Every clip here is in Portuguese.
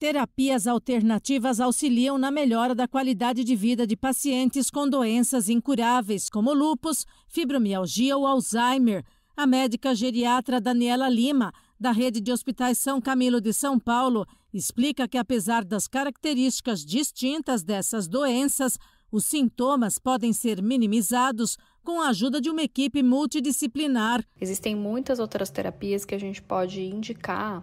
Terapias alternativas auxiliam na melhora da qualidade de vida de pacientes com doenças incuráveis, como lupus, fibromialgia ou Alzheimer. A médica geriatra Daniela Lima, da rede de hospitais São Camilo de São Paulo, explica que, apesar das características distintas dessas doenças, os sintomas podem ser minimizados com a ajuda de uma equipe multidisciplinar. Existem muitas outras terapias que a gente pode indicar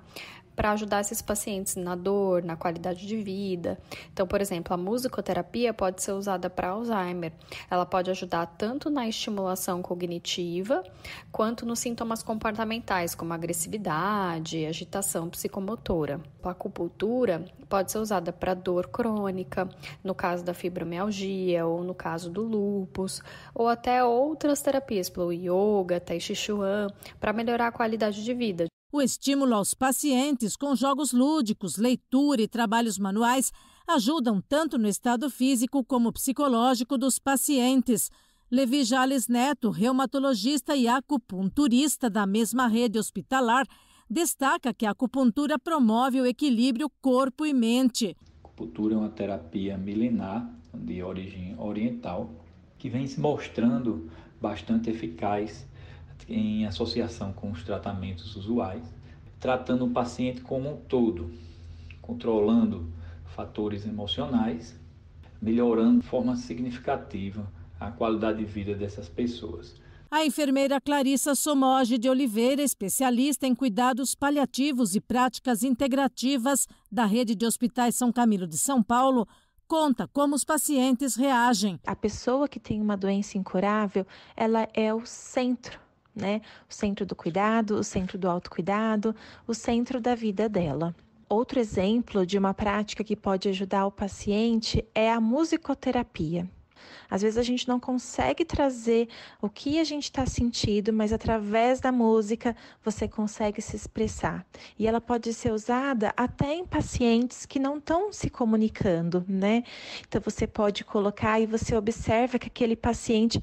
para ajudar esses pacientes na dor, na qualidade de vida. Então, por exemplo, a musicoterapia pode ser usada para Alzheimer. Ela pode ajudar tanto na estimulação cognitiva quanto nos sintomas comportamentais, como agressividade, agitação psicomotora. A acupuntura pode ser usada para dor crônica, no caso da fibromialgia ou no caso do lúpus, ou até outras terapias, como yoga, tai chi chuan, para melhorar a qualidade de vida. O estímulo aos pacientes com jogos lúdicos, leitura e trabalhos manuais ajudam tanto no estado físico como psicológico dos pacientes. Levi Jales Neto, reumatologista e acupunturista da mesma rede hospitalar, destaca que a acupuntura promove o equilíbrio corpo e mente. A acupuntura é uma terapia milenar de origem oriental que vem se mostrando bastante eficaz em associação com os tratamentos usuais, tratando o paciente como um todo, controlando fatores emocionais, melhorando de forma significativa a qualidade de vida dessas pessoas. A enfermeira Clarissa Somoge de Oliveira, especialista em cuidados paliativos e práticas integrativas da rede de hospitais São Camilo de São Paulo, conta como os pacientes reagem. A pessoa que tem uma doença incurável, ela é o centro né? O centro do cuidado, o centro do autocuidado, o centro da vida dela. Outro exemplo de uma prática que pode ajudar o paciente é a musicoterapia. Às vezes a gente não consegue trazer o que a gente está sentindo, mas através da música você consegue se expressar. E ela pode ser usada até em pacientes que não estão se comunicando, né? Então você pode colocar e você observa que aquele paciente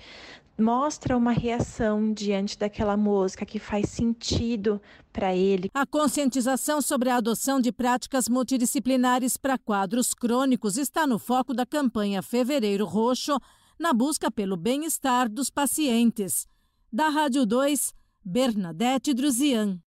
mostra uma reação diante daquela música que faz sentido para ele. A conscientização sobre a adoção de práticas multidisciplinares para quadros crônicos está no foco da campanha Fevereiro Roxo, na busca pelo bem-estar dos pacientes. Da Rádio 2, Bernadette Druzian.